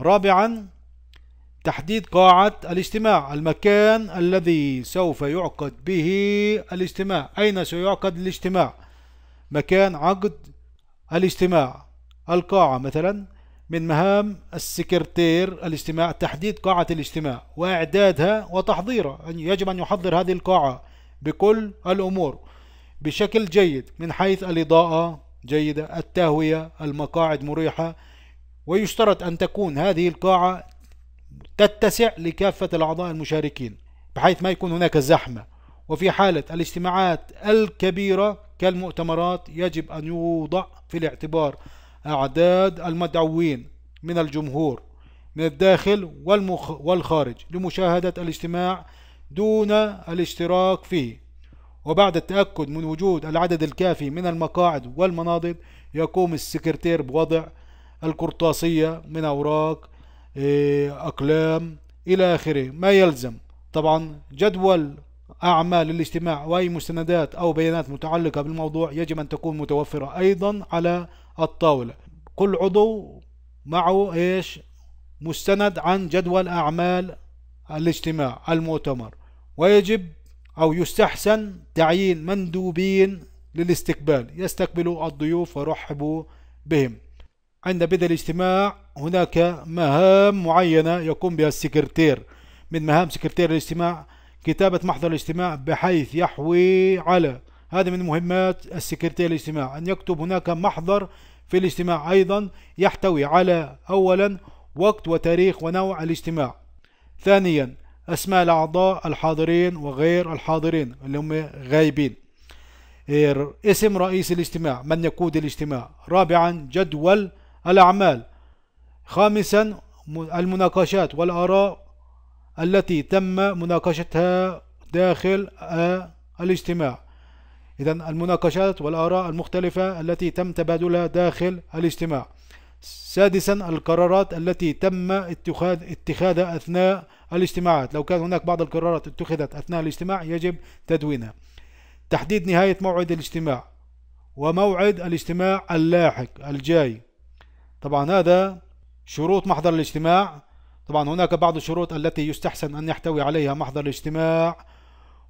رابعا تحديد قاعة الاجتماع المكان الذي سوف يعقد به الاجتماع أين سيعقد الاجتماع مكان عقد الاجتماع القاعة مثلا من مهام السكرتير الاجتماع تحديد قاعة الاجتماع وإعدادها وتحضيرها يجب أن يحضر هذه القاعة بكل الأمور بشكل جيد من حيث الإضاءة جيدة التهوية المقاعد مريحة ويشترط أن تكون هذه القاعة تتسع لكافة الأعضاء المشاركين بحيث ما يكون هناك زحمة وفي حالة الاجتماعات الكبيرة كالمؤتمرات يجب أن يوضع في الاعتبار أعداد المدعوين من الجمهور من الداخل والمخ والخارج لمشاهدة الاجتماع دون الاشتراك فيه وبعد التأكد من وجود العدد الكافي من المقاعد والمناضد يقوم السكرتير بوضع القرطاسية من أوراق آه، أقلام إلى آخره ما يلزم طبعا جدول أعمال الاجتماع وأي مستندات أو بيانات متعلقة بالموضوع يجب أن تكون متوفرة أيضا على الطاولة كل عضو معه إيش مستند عن جدول أعمال الاجتماع المؤتمر ويجب أو يستحسن تعيين مندوبين للاستقبال يستقبلوا الضيوف ويرحبوا بهم عند بدء الاجتماع هناك مهام معينة يقوم بها السكرتير من مهام سكرتير الاجتماع كتابة محضر الاجتماع بحيث يحوي على هذا من مهمات السكرتير الاجتماع أن يكتب هناك محضر في الاجتماع أيضا يحتوي على أولا وقت وتاريخ ونوع الاجتماع ثانيا أسماء الأعضاء الحاضرين وغير الحاضرين اللي هم غايبين اسم رئيس الاجتماع من يقود الاجتماع رابعا جدول الأعمال خامسا المناقشات والآراء التي تم مناقشتها داخل آه، الاجتماع إذا المناقشات والآراء المختلفة التي تم تبادلها داخل الاجتماع سادسا القرارات التي تم اتخاذ اتخاذها أثناء الاجتماعات لو كان هناك بعض القرارات اتخذت أثناء الاجتماع يجب تدوينها تحديد نهاية موعد الاجتماع وموعد الاجتماع اللاحق الجاي طبعا هذا شروط محضر الاجتماع طبعا هناك بعض الشروط التي يستحسن أن يحتوي عليها محضر الاجتماع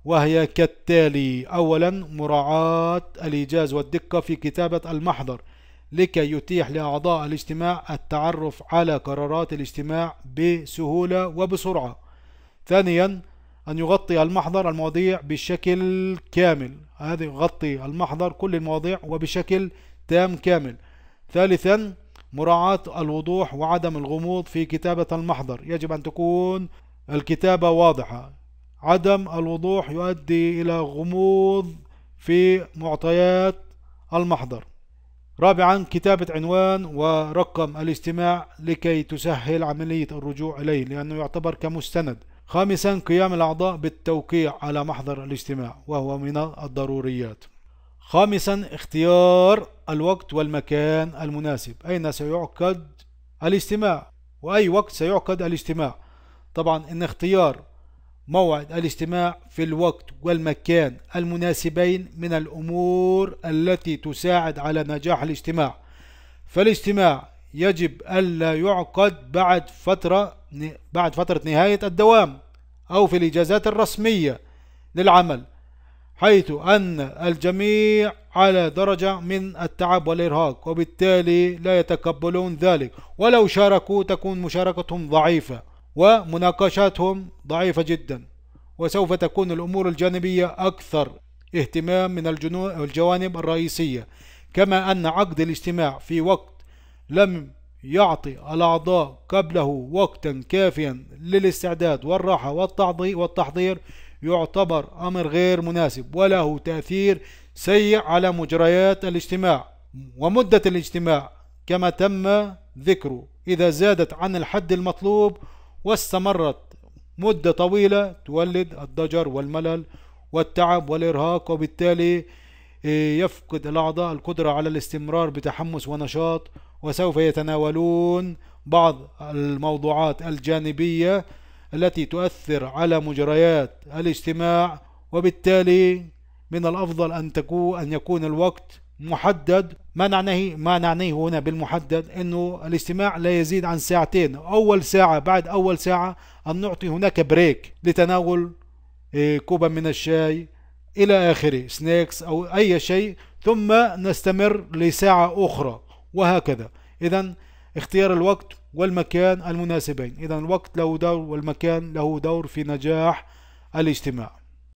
وهي كالتالي أولا مراعاة الإيجاز والدقة في كتابة المحضر لكي يتيح لأعضاء الاجتماع التعرف على قرارات الاجتماع بسهولة وبسرعة ثانيا أن يغطي المحضر المواضيع بشكل كامل هذه يغطي المحضر كل المواضيع وبشكل تام كامل ثالثا مراعاة الوضوح وعدم الغموض في كتابة المحضر يجب أن تكون الكتابة واضحة عدم الوضوح يؤدي إلى غموض في معطيات المحضر رابعا كتابة عنوان ورقم الاجتماع لكي تسهل عملية الرجوع إليه لأنه يعتبر كمستند خامسا قيام الأعضاء بالتوقيع على محضر الاجتماع وهو من الضروريات خامسا اختيار الوقت والمكان المناسب أين سيعقد الاجتماع وأي وقت سيعقد الاجتماع طبعا إن اختيار موعد الاجتماع في الوقت والمكان المناسبين من الأمور التي تساعد على نجاح الاجتماع فالاجتماع يجب ألا يعقد بعد فترة بعد فترة نهاية الدوام أو في الإجازات الرسمية للعمل حيث أن الجميع على درجة من التعب والإرهاق وبالتالي لا يتقبلون ذلك ولو شاركوا تكون مشاركتهم ضعيفة ومناقشاتهم ضعيفة جدا وسوف تكون الأمور الجانبية أكثر اهتمام من الجوانب الرئيسية كما أن عقد الاجتماع في وقت لم يعطي الأعضاء قبله وقتا كافيا للاستعداد والراحة والتحضير يعتبر أمر غير مناسب وله تأثير سيء على مجريات الاجتماع ومدة الاجتماع كما تم ذكره إذا زادت عن الحد المطلوب واستمرت مدة طويلة تولد الضجر والملل والتعب والإرهاق وبالتالي آه، يفقد الأعضاء القدرة على الاستمرار بتحمس ونشاط وسوف يتناولون بعض الموضوعات الجانبية التي تؤثر على مجريات الاجتماع وبالتالي من الأفضل أن تكون أن يكون الوقت محدد ما نعنيه ما نعنيه هنا بالمحدد انه الاجتماع لا يزيد عن ساعتين اول ساعه بعد اول ساعه ان نعطي هناك بريك لتناول إيه، كوبا من الشاي الى اخره سناكس او اي شيء ثم نستمر لساعه اخرى وهكذا اذا اختيار الوقت والمكان المناسبين إذا الوقت له دور والمكان له دور في نجاح الاجتماع